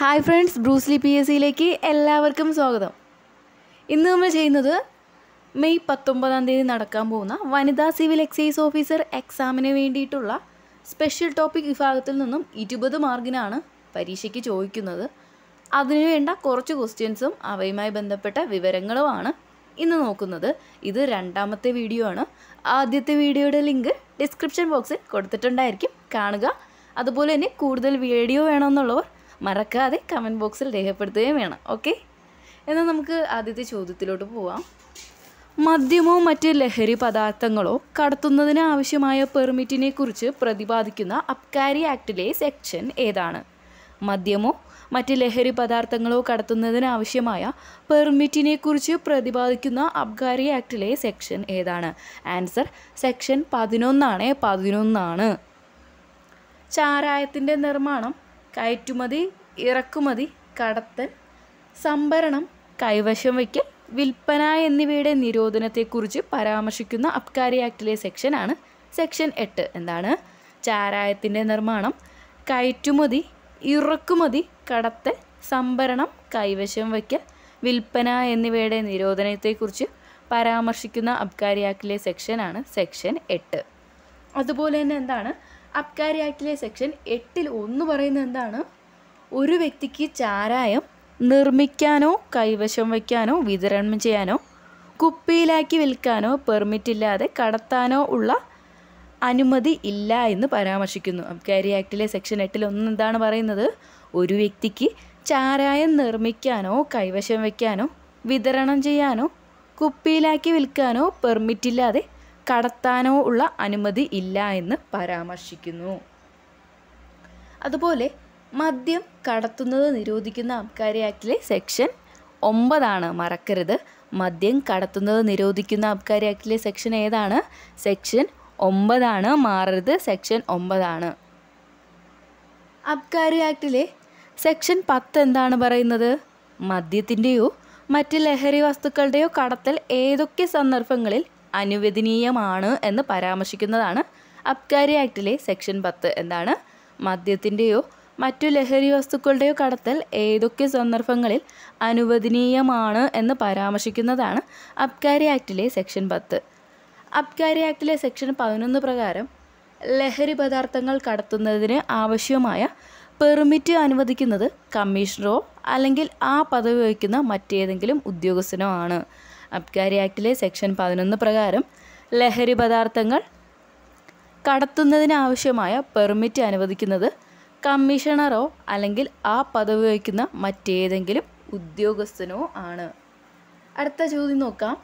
hi friends Bruce Lee P S സിയിലേക്ക് എല്ലാവർക്കും സ്വാഗതം ഇന്ന് നമ്മൾ ചെയ്യുന്നത് മെയ് പത്തൊമ്പതാം തീയതി നടക്കാൻ പോകുന്ന വനിതാ സിവിൽ എക്സൈസ് ഓഫീസർ എക്സാമിന് വേണ്ടിയിട്ടുള്ള സ്പെഷ്യൽ ടോപ്പിക് വിഭാഗത്തിൽ നിന്നും ഇരുപത് മാർക്കിനാണ് പരീക്ഷയ്ക്ക് ചോദിക്കുന്നത് അതിനുവേണ്ട കുറച്ച് ക്വസ്റ്റ്യൻസും അവയുമായി ബന്ധപ്പെട്ട വിവരങ്ങളുമാണ് ഇന്ന് നോക്കുന്നത് ഇത് രണ്ടാമത്തെ വീഡിയോ ആണ് ആദ്യത്തെ വീഡിയോയുടെ ലിങ്ക് ഡിസ്ക്രിപ്ഷൻ ബോക്സിൽ കൊടുത്തിട്ടുണ്ടായിരിക്കും കാണുക അതുപോലെ തന്നെ കൂടുതൽ വീഡിയോ വേണമെന്നുള്ളവർ മറക്കാതെ കമൻറ്റ് ബോക്സിൽ രേഖപ്പെടുത്തുകയും വേണം ഓക്കെ എന്നാൽ നമുക്ക് ആദ്യത്തെ ചോദ്യത്തിലോട്ട് പോവാം മദ്യമോ മറ്റ് ലഹരി പദാർത്ഥങ്ങളോ കടത്തുന്നതിന് ആവശ്യമായ പെർമിറ്റിനെക്കുറിച്ച് പ്രതിപാദിക്കുന്ന അബ്കാരി ആക്ടിലെ സെക്ഷൻ ഏതാണ് മദ്യമോ മറ്റ് ലഹരി പദാർത്ഥങ്ങളോ കടത്തുന്നതിന് പെർമിറ്റിനെ പെർമിറ്റിനെക്കുറിച്ച് പ്രതിപാദിക്കുന്ന അബ്കാരി ആക്ടിലെ സെക്ഷൻ ഏതാണ് ആൻസർ സെക്ഷൻ പതിനൊന്നാണ് പതിനൊന്നാണ് ചാരായത്തിൻ്റെ നിർമ്മാണം കയറ്റുമതി ഇറക്കുമതി കടത്തൽ സംഭരണം കൈവശം വയ്ക്കൽ വിൽപ്പന എന്നിവയുടെ നിരോധനത്തെക്കുറിച്ച് പരാമർശിക്കുന്ന അബ്കാരി ആക്ടിലെ സെക്ഷനാണ് സെക്ഷൻ എട്ട് എന്താണ് ചാരായത്തിൻ്റെ നിർമ്മാണം കയറ്റുമതി ഇറക്കുമതി കടത്തൽ സംഭരണം കൈവശം വയ്ക്കൽ വിൽപ്പന എന്നിവയുടെ നിരോധനത്തെക്കുറിച്ച് പരാമർശിക്കുന്ന അബ്കാരി ആക്ടിലെ സെക്ഷനാണ് സെക്ഷൻ എട്ട് അതുപോലെ തന്നെ എന്താണ് അബ്കാരി ആക്ടിലെ സെക്ഷൻ എട്ടിൽ ഒന്ന് പറയുന്നത് എന്താണ് ഒരു വ്യക്തിക്ക് ചാരായം നിർമ്മിക്കാനോ കൈവശം വയ്ക്കാനോ വിതരണം ചെയ്യാനോ കുപ്പിയിലാക്കി വിൽക്കാനോ പെർമിറ്റ് ഇല്ലാതെ കടത്താനോ ഉള്ള അനുമതി ഇല്ല എന്ന് പരാമർശിക്കുന്നു അബ്കാരി ആക്ടിലെ സെക്ഷൻ എട്ടിൽ ഒന്ന് എന്താണ് പറയുന്നത് ഒരു വ്യക്തിക്ക് ചാരായം നിർമ്മിക്കാനോ കൈവശം വയ്ക്കാനോ വിതരണം ചെയ്യാനോ കുപ്പിയിലാക്കി വിൽക്കാനോ ഇല്ലാതെ കടത്താനോ ഉള്ള അനുമതി ഇല്ല എന്ന് പരാമർശിക്കുന്നു അതുപോലെ മദ്യം കടത്തുന്നത് നിരോധിക്കുന്ന അബ്കാരി ആക്ടിലെ സെക്ഷൻ ഒമ്പതാണ് മറക്കരുത് മദ്യം കടത്തുന്നത് നിരോധിക്കുന്ന അബ്കാരി ആക്ടിലെ സെക്ഷൻ ഏതാണ് സെക്ഷൻ ഒമ്പതാണ് മാറരുത് സെക്ഷൻ ഒമ്പതാണ് അബ്കാരി ആക്ടിലെ സെക്ഷൻ പത്ത് എന്താണ് പറയുന്നത് മദ്യത്തിൻ്റെയോ മറ്റ് ലഹരി വസ്തുക്കളുടെയോ കടത്തൽ ഏതൊക്കെ സന്ദർഭങ്ങളിൽ അനുവദനീയമാണ് എന്ന് പരാമർശിക്കുന്നതാണ് അബ്കാരി ആക്ടിലെ സെക്ഷൻ പത്ത് എന്താണ് മദ്യത്തിൻ്റെയോ മറ്റു ലഹരി വസ്തുക്കളുടെയോ കടത്തൽ ഏതൊക്കെ സന്ദർഭങ്ങളിൽ അനുവദനീയമാണ് എന്ന് പരാമർശിക്കുന്നതാണ് അബ്കാരി ആക്ടിലെ സെക്ഷൻ പത്ത് അബ്കാരി ആക്ടിലെ സെക്ഷൻ പതിനൊന്ന് പ്രകാരം ലഹരി പദാർത്ഥങ്ങൾ കടത്തുന്നതിന് ആവശ്യമായ പെർമിറ്റ് അനുവദിക്കുന്നത് കമ്മീഷണറോ അല്ലെങ്കിൽ ആ പദവി വഹിക്കുന്ന മറ്റേതെങ്കിലും ഉദ്യോഗസ്ഥനോ ആണ് അബ്കാരി ആക്ടിലെ സെക്ഷൻ പതിനൊന്ന് പ്രകാരം ലഹരി പദാർത്ഥങ്ങൾ കടത്തുന്നതിനാവശ്യമായ പെർമിറ്റ് അനുവദിക്കുന്നത് കമ്മീഷണറോ അല്ലെങ്കിൽ ആ പദവി വഹിക്കുന്ന മറ്റേതെങ്കിലും ഉദ്യോഗസ്ഥനോ ആണ് അടുത്ത ചോദ്യം നോക്കാം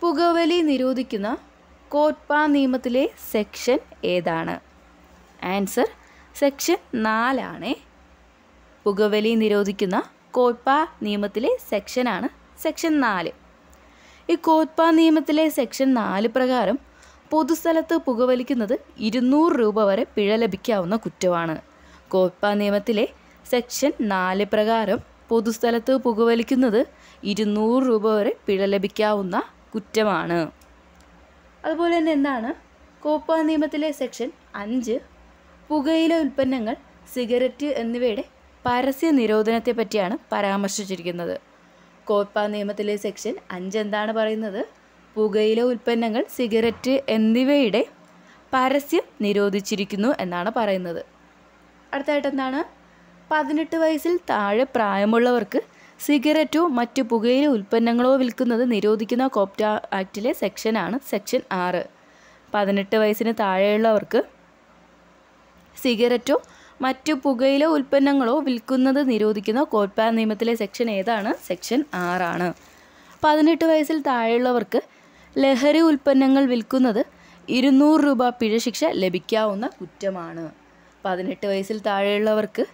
പുകവലി നിരോധിക്കുന്ന കോട്ട്പാ നിയമത്തിലെ സെക്ഷൻ ഏതാണ് ആൻസർ സെക്ഷൻ നാലാണേ പുകവലി നിരോധിക്കുന്ന കോട്ട്പാ നിയമത്തിലെ സെക്ഷനാണ് സെക്ഷൻ നാല് ഈ കോത്പാ നിയമത്തിലെ സെക്ഷൻ നാല് പ്രകാരം പൊതുസ്ഥലത്ത് പുകവലിക്കുന്നത് ഇരുന്നൂറ് രൂപ വരെ പിഴ ലഭിക്കാവുന്ന കുറ്റമാണ് കോപ്പ നിയമത്തിലെ സെക്ഷൻ നാല് പ്രകാരം പൊതുസ്ഥലത്ത് പുകവലിക്കുന്നത് ഇരുന്നൂറ് രൂപ വരെ പിഴ ലഭിക്കാവുന്ന കുറ്റമാണ് അതുപോലെ തന്നെ എന്താണ് കോപ്പ നിയമത്തിലെ സെക്ഷൻ അഞ്ച് പുകയില ഉൽപ്പന്നങ്ങൾ സിഗരറ്റ് എന്നിവയുടെ പരസ്യ നിരോധനത്തെ പറ്റിയാണ് പരാമർശിച്ചിരിക്കുന്നത് കോപ്പ നിയമത്തിലെ സെക്ഷൻ അഞ്ച് എന്താണ് പറയുന്നത് പുകയില ഉൽപ്പന്നങ്ങൾ സിഗരറ്റ് എന്നിവയുടെ പരസ്യം നിരോധിച്ചിരിക്കുന്നു എന്നാണ് പറയുന്നത് അടുത്തായിട്ട് എന്താണ് പതിനെട്ട് വയസ്സിൽ താഴെ പ്രായമുള്ളവർക്ക് സിഗരറ്റോ മറ്റു പുകയില ഉൽപ്പന്നങ്ങളോ വിൽക്കുന്നത് നിരോധിക്കുന്ന കോപ്റ്റ ആക്റ്റിലെ സെക്ഷനാണ് സെക്ഷൻ ആറ് പതിനെട്ട് വയസ്സിന് താഴെയുള്ളവർക്ക് സിഗരറ്റോ മറ്റു പുകയില ഉൽപ്പന്നങ്ങളോ വിൽക്കുന്നത് നിരോധിക്കുന്ന കോപ്പ നിയമത്തിലെ സെക്ഷൻ ഏതാണ് സെക്ഷൻ ആറാണ് പതിനെട്ട് വയസ്സിൽ താഴെയുള്ളവർക്ക് ലഹരി ഉൽപ്പന്നങ്ങൾ വിൽക്കുന്നത് ഇരുന്നൂറ് രൂപ പിഴ ശിക്ഷ ലഭിക്കാവുന്ന കുറ്റമാണ് പതിനെട്ട് വയസ്സിൽ താഴെയുള്ളവർക്ക്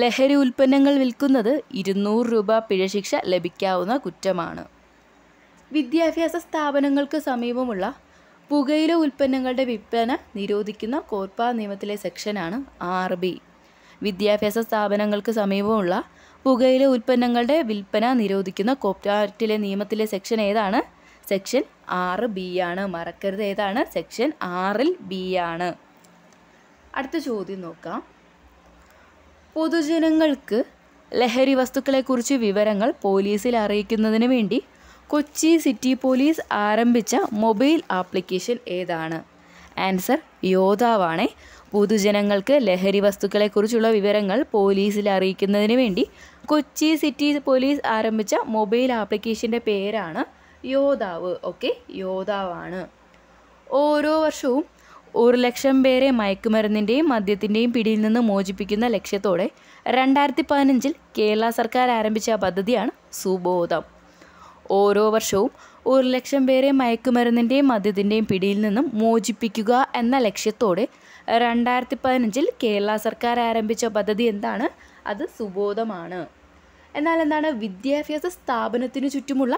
ലഹരി ഉൽപ്പന്നങ്ങൾ വിൽക്കുന്നത് ഇരുന്നൂറ് രൂപ പിഴശിക്ഷ ലഭിക്കാവുന്ന കുറ്റമാണ് വിദ്യാഭ്യാസ സ്ഥാപനങ്ങൾക്ക് സമീപമുള്ള പുകയില ഉൽപ്പന്നങ്ങളുടെ വിൽപ്പന നിരോധിക്കുന്ന കോർപ്പ നിയമത്തിലെ സെക്ഷനാണ് ആർ ബി വിദ്യാഭ്യാസ സ്ഥാപനങ്ങൾക്ക് സമീപമുള്ള പുകയില ഉൽപ്പന്നങ്ങളുടെ വിൽപ്പന നിരോധിക്കുന്ന കോപ്റ്റാറ്റിലെ നിയമത്തിലെ സെക്ഷൻ ഏതാണ് സെക്ഷൻ ആറ് ബി ആണ് മറക്കരുത് ഏതാണ് സെക്ഷൻ ആറിൽ ബി ആണ് അടുത്ത ചോദ്യം നോക്കാം പൊതുജനങ്ങൾക്ക് ലഹരി വസ്തുക്കളെക്കുറിച്ച് വിവരങ്ങൾ പോലീസിൽ അറിയിക്കുന്നതിന് വേണ്ടി കൊച്ചി സിറ്റി പോലീസ് ആരംഭിച്ച മൊബൈൽ ആപ്ലിക്കേഷൻ ഏതാണ് ആൻസർ യോദ്ധാവാണ് പൊതുജനങ്ങൾക്ക് ലഹരി വസ്തുക്കളെക്കുറിച്ചുള്ള വിവരങ്ങൾ പോലീസിൽ അറിയിക്കുന്നതിന് വേണ്ടി കൊച്ചി സിറ്റി പോലീസ് ആരംഭിച്ച മൊബൈൽ ആപ്ലിക്കേഷൻ്റെ പേരാണ് യോദ്ധാവ് ഓക്കെ യോദ്ധാവാണ് ഓരോ വർഷവും ഒരു ലക്ഷം പേരെ മയക്കുമരുന്നിൻ്റെയും മദ്യത്തിൻ്റെയും പിടിയിൽ നിന്ന് മോചിപ്പിക്കുന്ന ലക്ഷ്യത്തോടെ രണ്ടായിരത്തി പതിനഞ്ചിൽ കേരള സർക്കാർ ആരംഭിച്ച പദ്ധതിയാണ് സുബോധം ഓരോ വർഷവും ഒരു ലക്ഷം പേരെ മയക്കുമരുന്നിൻ്റെയും മദ്യത്തിൻ്റെയും പിടിയിൽ നിന്നും മോചിപ്പിക്കുക എന്ന ലക്ഷ്യത്തോടെ രണ്ടായിരത്തി പതിനഞ്ചിൽ കേരള സർക്കാർ ആരംഭിച്ച പദ്ധതി എന്താണ് അത് സുബോധമാണ് എന്നാൽ എന്താണ് വിദ്യാഭ്യാസ സ്ഥാപനത്തിനു ചുറ്റുമുള്ള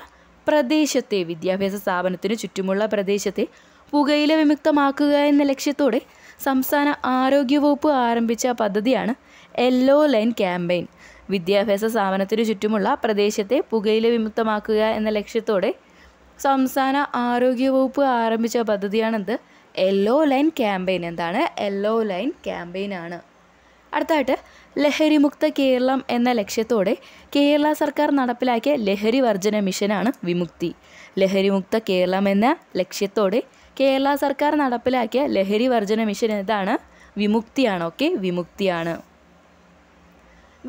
പ്രദേശത്തെ വിദ്യാഭ്യാസ സ്ഥാപനത്തിനു ചുറ്റുമുള്ള പ്രദേശത്തെ പുകയില വിമുക്തമാക്കുക എന്ന ലക്ഷ്യത്തോടെ സംസ്ഥാന ആരോഗ്യവകുപ്പ് ആരംഭിച്ച പദ്ധതിയാണ് യെല്ലോ ലൈൻ ക്യാമ്പയിൻ വിദ്യാഭ്യാസ സ്ഥാപനത്തിനു ചുറ്റുമുള്ള പ്രദേശത്തെ പുകയില വിമുക്തമാക്കുക എന്ന ലക്ഷ്യത്തോടെ സംസ്ഥാന ആരോഗ്യവകുപ്പ് ആരംഭിച്ച പദ്ധതിയാണെന്ത് യെല്ലോ ലൈൻ ക്യാമ്പയിൻ എന്താണ് യെല്ലോ ലൈൻ ക്യാമ്പയിൻ ആണ് അടുത്തായിട്ട് ലഹരിമുക്ത കേരളം എന്ന ലക്ഷ്യത്തോടെ കേരള സർക്കാർ നടപ്പിലാക്കിയ ലഹരി വർജന മിഷനാണ് വിമുക്തി ലഹരിമുക്ത കേരളം എന്ന ലക്ഷ്യത്തോടെ കേരള സർക്കാർ നടപ്പിലാക്കിയ ലഹരി വർജന മിഷൻ എന്താണ് വിമുക്തിയാണ് ഓക്കെ വിമുക്തിയാണ്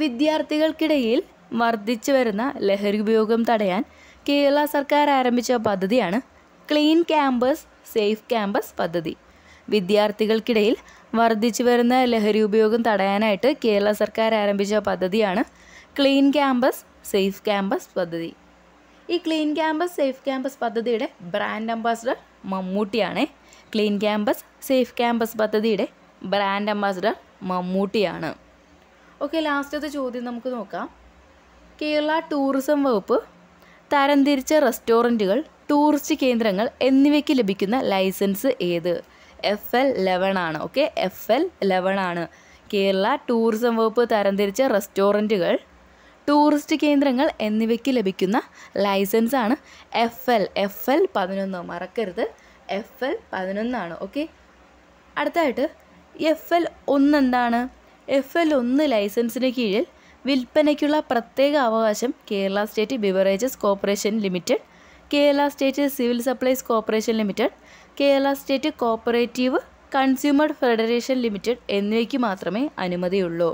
വിദ്യാർത്ഥികൾക്കിടയിൽ വർദ്ധിച്ചു വരുന്ന ലഹരി ഉപയോഗം തടയാൻ കേരള സർക്കാർ ആരംഭിച്ച പദ്ധതിയാണ് ക്ലീൻ ക്യാമ്പസ് സേഫ് ക്യാമ്പസ് പദ്ധതി വിദ്യാർത്ഥികൾക്കിടയിൽ വർദ്ധിച്ചു വരുന്ന ലഹരി ഉപയോഗം തടയാനായിട്ട് കേരള സർക്കാർ ആരംഭിച്ച പദ്ധതിയാണ് ക്ലീൻ ക്യാമ്പസ് സേഫ് ക്യാമ്പസ് പദ്ധതി ഈ ക്ലീൻ ക്യാമ്പസ് സേഫ് ക്യാമ്പസ് പദ്ധതിയുടെ ബ്രാൻഡ് അംബാസഡർ മമ്മൂട്ടിയാണ് ക്ലീൻ ക്യാമ്പസ് സേഫ് ക്യാമ്പസ് പദ്ധതിയുടെ ബ്രാൻഡ് അംബാസഡർ മമ്മൂട്ടിയാണ് ഓക്കെ ലാസ്റ്റത്തെ ചോദ്യം നമുക്ക് നോക്കാം കേരള ടൂറിസം വകുപ്പ് തരംതിരിച്ച റെസ്റ്റോറൻറ്റുകൾ ടൂറിസ്റ്റ് കേന്ദ്രങ്ങൾ എന്നിവയ്ക്ക് ലഭിക്കുന്ന ലൈസൻസ് ഏത് എഫ് എൽ ലെവൺ ആണ് ഓക്കെ എഫ് എൽ ലെവൺ ആണ് കേരള ടൂറിസം വകുപ്പ് തരംതിരിച്ച റെസ്റ്റോറൻറ്റുകൾ ടൂറിസ്റ്റ് കേന്ദ്രങ്ങൾ എന്നിവയ്ക്ക് ലഭിക്കുന്ന ലൈസൻസാണ് എഫ് എൽ എഫ് എൽ പതിനൊന്ന് മറക്കരുത് എഫ് എൽ പതിനൊന്നാണ് ഓക്കെ അടുത്തായിട്ട് എഫ് എൽ ഒന്ന് എന്താണ് എഫ് എൽ ഒന്ന് ലൈസൻസിന് കീഴിൽ വിൽപ്പനയ്ക്കുള്ള പ്രത്യേക അവകാശം Kerala state beverages corporation limited Kerala state civil supplies corporation limited Kerala state cooperative consumer federation limited എന്നിവയ്ക്ക് മാത്രമേ അനുമതിയുള്ളൂ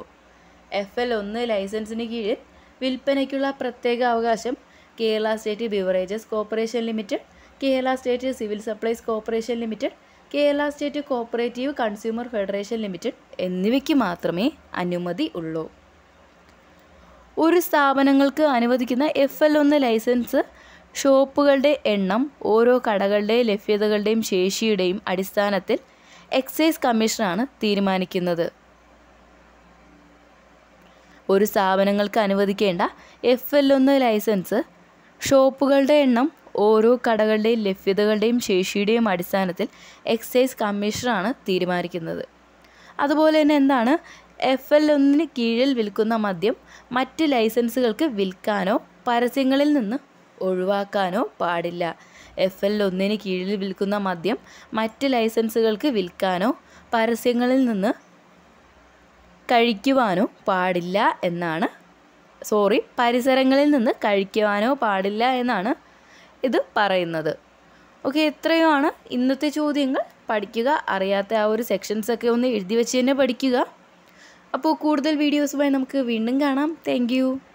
എഫ് എൽ ഒന്ന് ലൈസൻസിന് കീഴിൽ വിൽപ്പനയ്ക്കുള്ള പ്രത്യേക അവകാശം Kerala state beverages corporation limited Kerala state civil supplies corporation limited Kerala state cooperative consumer federation limited എന്നിവയ്ക്ക് മാത്രമേ അനുമതി ഉള്ളൂ ഒരു സ്ഥാപനങ്ങൾക്ക് അനുവദിക്കുന്ന എഫ് എൽ ഒന്ന് ലൈസൻസ് ഷോപ്പുകളുടെ എണ്ണം ഓരോ കടകളുടെ ലഭ്യതകളുടെയും ശേഷിയുടെയും അടിസ്ഥാനത്തിൽ എക്സൈസ് കമ്മീഷനാണ് തീരുമാനിക്കുന്നത് ഒരു സ്ഥാപനങ്ങൾക്ക് അനുവദിക്കേണ്ട എഫ് എൽ ഒന്ന് ലൈസൻസ് ഷോപ്പുകളുടെ എണ്ണം ഓരോ കടകളുടെയും ലഭ്യതകളുടെയും ശേഷിയുടെയും അടിസ്ഥാനത്തിൽ എക്സൈസ് കമ്മീഷണറാണ് തീരുമാനിക്കുന്നത് അതുപോലെ തന്നെ എന്താണ് എഫ് എൽ ഒന്നിന് കീഴിൽ വിൽക്കുന്ന മദ്യം മറ്റ് ലൈസൻസുകൾക്ക് വിൽക്കാനോ പരസ്യങ്ങളിൽ നിന്ന് ഒഴിവാക്കാനോ പാടില്ല എഫ് എൽ ഒന്നിന് കീഴിൽ വിൽക്കുന്ന മദ്യം മറ്റ് ലൈസൻസുകൾക്ക് വിൽക്കാനോ പരസ്യങ്ങളിൽ നിന്ന് കഴിക്കുവാനോ പാടില്ല എന്നാണ് സോറി പരിസരങ്ങളിൽ നിന്ന് കഴിക്കുവാനോ പാടില്ല എന്നാണ് ഇത് പറയുന്നത് ഓക്കെ ഇത്രയുമാണ് ഇന്നത്തെ ചോദ്യങ്ങൾ പഠിക്കുക അറിയാത്ത ആ ഒരു സെക്ഷൻസൊക്കെ ഒന്ന് എഴുതി വെച്ച് തന്നെ പഠിക്കുക അപ്പോൾ കൂടുതൽ വീഡിയോസുമായി നമുക്ക് വീണ്ടും കാണാം താങ്ക്